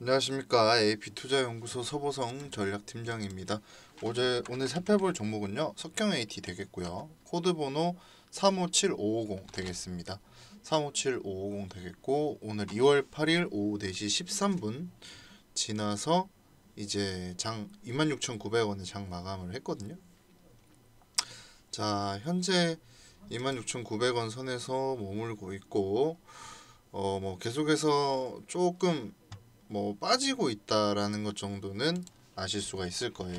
안녕하십니까. AP투자연구소 서보성 전략팀장입니다. 어제 오늘 살펴볼 종목은요. 석경 AT 되겠고요. 코드 번호 357550 되겠습니다. 357550 되겠고 오늘 2월 8일 오후 4시 13분 지나서 이제 장 26,900원에 장 마감을 했거든요. 자, 현재 26,900원 선에서 머물고 있고 어 뭐 계속해서 조금 뭐 빠지고 있다라는 것 정도는 아실 수가 있을 거예요.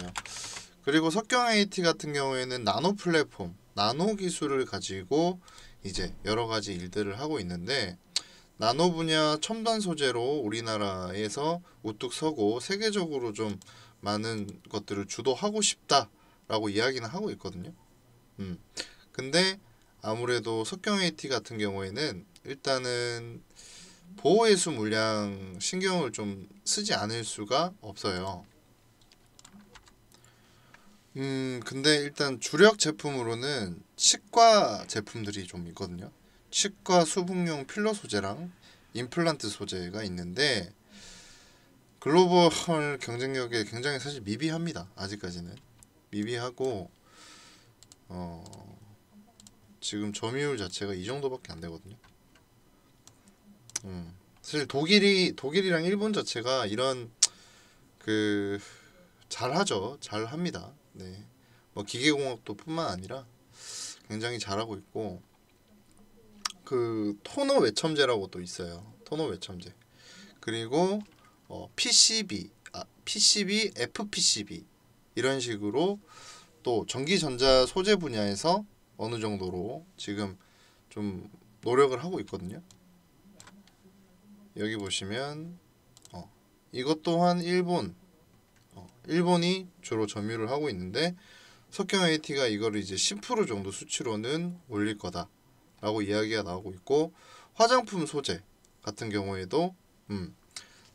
그리고 석경 IT 같은 경우에는 나노 플랫폼, 나노 기술을 가지고 이제 여러 가지 일들을 하고 있는데 나노 분야 첨단 소재로 우리나라에서 우뚝 서고 세계적으로 좀 많은 것들을 주도하고 싶다라고 이야기는 하고 있거든요. 음. 근데 아무래도 석경 AT 같은 경우에는 일단은 보호예수 물량 신경을 좀 쓰지 않을 수가 없어요. 음 근데 일단 주력 제품으로는 치과 제품들이 좀 있거든요. 치과 수분용 필러 소재랑 임플란트 소재가 있는데 글로벌 경쟁력에 굉장히 사실 미비합니다. 아직까지는 미비하고 어 지금 점유율 자체가 이 정도밖에 안 되거든요. 음. 사실 독일이 독일이랑 일본 자체가 이런 그 잘하죠. 잘합니다. 네. 뭐 기계공학도 뿐만 아니라 굉장히 잘하고 있고 그 토너 외첨제라고 또 있어요. 토너 외첨제. 그리고 어, PCB, 아, PCB, FPCB 이런 식으로 또 전기전자 소재 분야에서 어느 정도로 지금 좀 노력을 하고 있거든요. 여기 보시면 어, 이것 또한 일본 어, 일본이 주로 점유를 하고 있는데 석경 IT가 이거를 이제 10% 정도 수치로는 올릴 거다 라고 이야기가 나오고 있고 화장품 소재 같은 경우에도 음,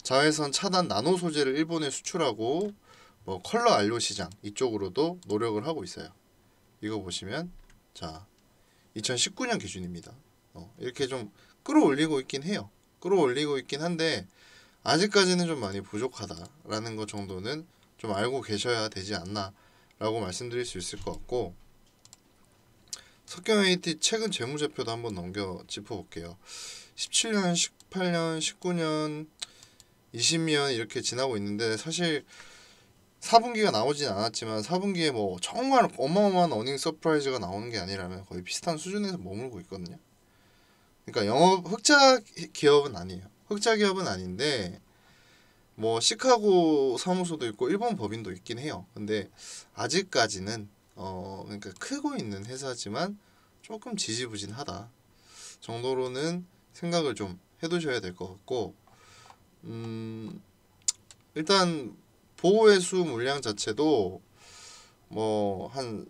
자외선 차단 나노 소재를 일본에 수출하고 뭐 컬러 알료 시장 이쪽으로도 노력을 하고 있어요. 이거 보시면 자 2019년 기준입니다. 어, 이렇게 좀 끌어올리고 있긴 해요. 끌어올리고 있긴 한데 아직까지는 좀 많이 부족하다라는 것 정도는 좀 알고 계셔야 되지 않나라고 말씀드릴 수 있을 것 같고 석경 AT 최근 재무제표도 한번 넘겨 짚어볼게요. 17년, 18년, 19년, 20년 이렇게 지나고 있는데 사실 4분기가 나오진 않았지만 4분기에 뭐 정말 어마어마한 어닝 서프라이즈가 나오는 게 아니라면 거의 비슷한 수준에서 머물고 있거든요. 그러니까 영업 흑자 기업은 아니에요. 흑자 기업은 아닌데 뭐 시카고 사무소도 있고 일본 법인도 있긴 해요. 근데 아직까지는 어 그러니까 크고 있는 회사지만 조금 지지부진하다 정도로는 생각을 좀 해두셔야 될 것 같고 음 일단 보호회수 물량 자체도 뭐 한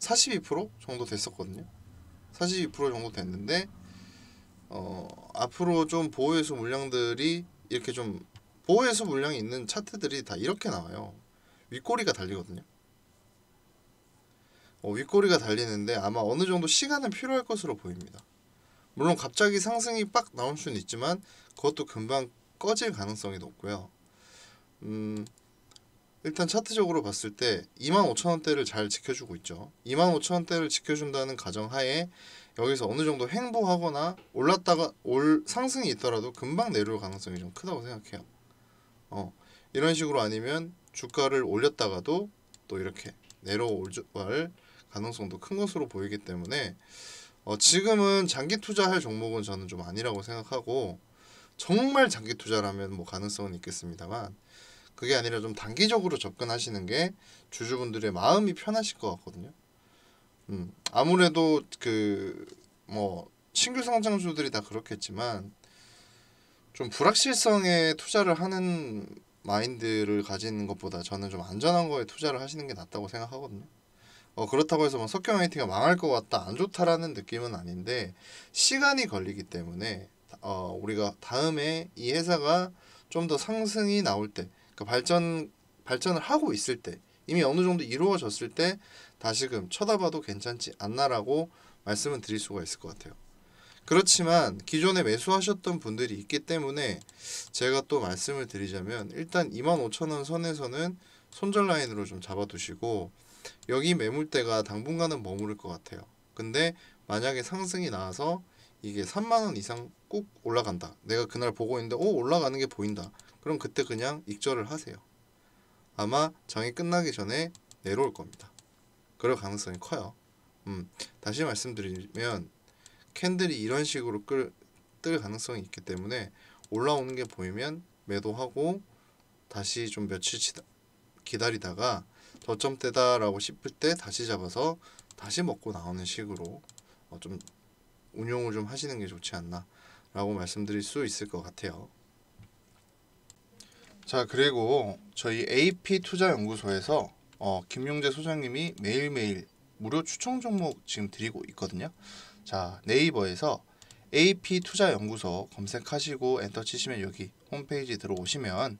42% 정도 됐었거든요. 42% 정도 됐는데 어, 앞으로 좀 보호해수 물량들이 이렇게 좀 보호해수 물량이 있는 차트들이 다 이렇게 나와요. 윗꼬리가 달리거든요. 어, 윗꼬리가 달리는데 아마 어느 정도 시간은 필요할 것으로 보입니다. 물론 갑자기 상승이 빡 나올 수는 있지만 그것도 금방 꺼질 가능성이 높고요. 음, 일단 차트적으로 봤을 때 25,000원대를 잘 지켜주고 있죠. 25,000원대를 지켜준다는 가정하에 여기서 어느 정도 횡보하거나 올랐다가 올 상승이 있더라도 금방 내려올 가능성이 좀 크다고 생각해요. 어, 이런 식으로 아니면 주가를 올렸다가도 또 이렇게 내려올 가능성도 큰 것으로 보이기 때문에 어, 지금은 장기 투자할 종목은 저는 좀 아니라고 생각하고 정말 장기 투자라면 뭐 가능성은 있겠습니다만 그게 아니라 좀 단기적으로 접근하시는 게 주주분들의 마음이 편하실 것 같거든요. 음, 아무래도 그 뭐 신규 성장주들이 다 그렇겠지만 좀 불확실성에 투자를 하는 마인드를 가지는 것보다 저는 좀 안전한 거에 투자를 하시는 게 낫다고 생각하거든요. 어 그렇다고 해서 뭐 석경 IT가 망할 것 같다 안 좋다라는 느낌은 아닌데 시간이 걸리기 때문에 어 우리가 다음에 이 회사가 좀 더 상승이 나올 때, 그 발전 발전을 하고 있을 때 이미 어느 정도 이루어졌을 때 다시금 쳐다봐도 괜찮지 않나라고 말씀을 드릴 수가 있을 것 같아요. 그렇지만 기존에 매수하셨던 분들이 있기 때문에 제가 또 말씀을 드리자면 일단 25,000원 선에서는 손절 라인으로 좀 잡아두시고 여기 매물대가 당분간은 머무를 것 같아요. 근데 만약에 상승이 나와서 이게 3만원 이상 꼭 올라간다. 내가 그날 보고 있는데 오 올라가는 게 보인다. 그럼 그때 그냥 익절을 하세요. 아마 장이 끝나기 전에 내려올 겁니다. 그럴 가능성이 커요. 음, 다시 말씀드리면 캔들이 이런 식으로 끌, 뜰 가능성이 있기 때문에 올라오는 게 보이면 매도하고 다시 좀 며칠 치다, 기다리다가 저점대다라고 싶을 때 다시 잡아서 다시 먹고 나오는 식으로 어, 좀 운용을 좀 하시는 게 좋지 않나 라고 말씀드릴 수 있을 것 같아요. 자 그리고 저희 AP투자연구소에서 어, 김용재 소장님이 매일매일 무료 추천 종목 지금 드리고 있거든요. 자 네이버에서 AP 투자연구소 검색하시고 엔터 치시면 여기 홈페이지 들어오시면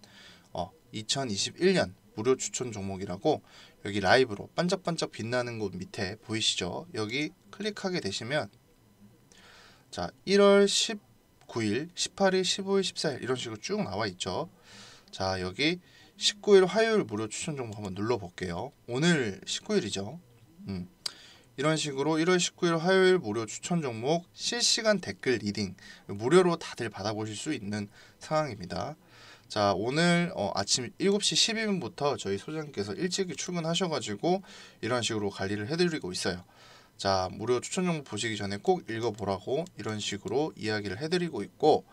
어, 2021년 무료 추천 종목이라고 여기 라이브로 반짝반짝 빛나는 곳 밑에 보이시죠? 여기 클릭하게 되시면 자 1월 19일, 18일, 15일, 14일 이런 식으로 쭉 나와 있죠. 자 여기 19일 화요일 무료 추천 종목 한번 눌러볼게요. 오늘 19일이죠. 음. 이런 식으로 1월 19일 화요일 무료 추천 종목 실시간 댓글 리딩 무료로 다들 받아보실 수 있는 상황입니다. 자 오늘 어, 아침 7시 12분부터 저희 소장님께서 일찍 이 출근하셔가지고 이런 식으로 관리를 해드리고 있어요. 자 무료 추천 종목 보시기 전에 꼭 읽어보라고 이런 식으로 이야기를 해드리고 있고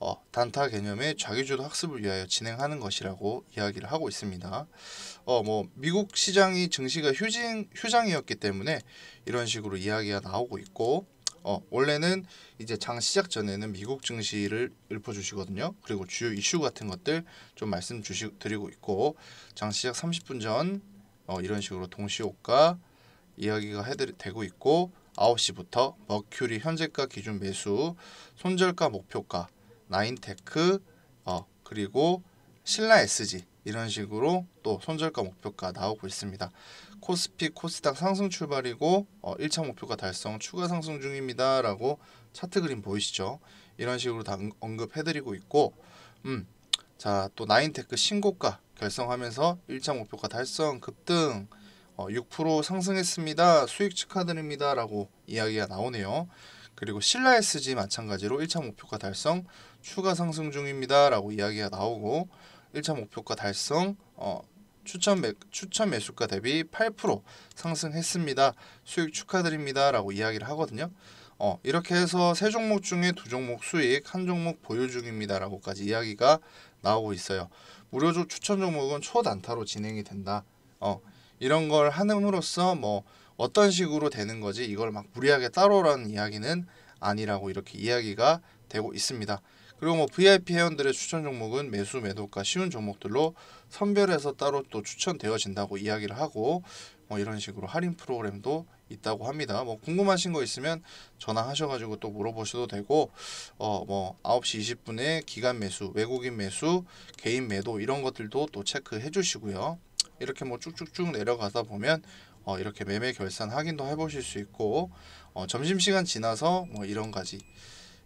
어, 단타 개념의 자기주도 학습을 위하여 진행하는 것이라고 이야기를 하고 있습니다. 어, 뭐 미국 시장이 증시가 휴진, 휴장이었기 때문에 이런 식으로 이야기가 나오고 있고 어, 원래는 이제 장 시작 전에는 미국 증시를 읊어주시거든요. 그리고 주요 이슈 같은 것들 좀 말씀 주시, 드리고 있고 장 시작 30분 전 어, 이런 식으로 동시호가 이야기가 해드리, 되고 있고 9시부터 머큐리 현재가 기준 매수, 손절가 목표가 나인테크 어, 그리고 신라 SG 이런 식으로 또 손절가 목표가 나오고 있습니다. 코스피 코스닥 상승 출발이고 어, 1차 목표가 달성 추가 상승 중입니다 라고 차트 그림 보이시죠 이런 식으로 다 언급해 드리고 있고 음, 자 또 나인테크 신고가 결성하면서 1차 목표가 달성 급등 어, 6% 상승했습니다 수익 축하드립니다 라고 이야기가 나오네요 그리고 신라 SG 마찬가지로 1차 목표가 달성 추가 상승 중입니다. 라고 이야기가 나오고 1차 목표가 달성 어, 추천, 매, 추천 매수가 대비 8% 상승했습니다. 수익 축하드립니다. 라고 이야기를 하거든요. 어, 이렇게 해서 세 종목 중에 두 종목 수익, 한 종목 보유 중입니다. 라고까지 이야기가 나오고 있어요. 무료 추천 종목은 초단타로 진행이 된다. 어, 이런 걸 하음으로써 뭐 어떤 식으로 되는 거지 이걸 막 무리하게 따로라는 이야기는 아니라고 이렇게 이야기가 되고 있습니다. 그리고 뭐 VIP 회원들의 추천 종목은 매수 매도가 쉬운 종목들로 선별해서 따로 또 추천되어진다고 이야기를 하고 뭐 이런 식으로 할인 프로그램도 있다고 합니다. 뭐 궁금하신 거 있으면 전화하셔가지고 또 물어보셔도 되고 어뭐 9시 20분에 기간 매수, 외국인 매수, 개인 매도 이런 것들도 또 체크해 주시고요. 이렇게 뭐 쭉쭉쭉 내려가다 보면 어 이렇게 매매 결산 확인도 해보실 수 있고 어 점심시간 지나서 뭐 이런 가지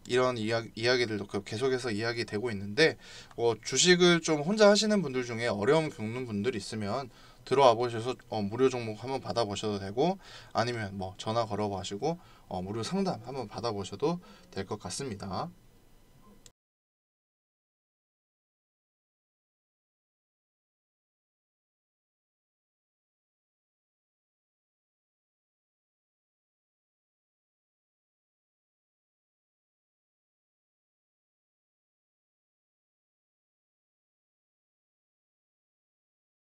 이런 이야, 이야기들도 그 계속해서 이야기되고 있는데 어, 주식을 좀 혼자 하시는 분들 중에 어려움 겪는 분들 있으면 들어와 보셔서 어, 무료 종목 한번 받아보셔도 되고 아니면 뭐 전화 걸어보시고 어, 무료 상담 한번 받아보셔도 될 것 같습니다.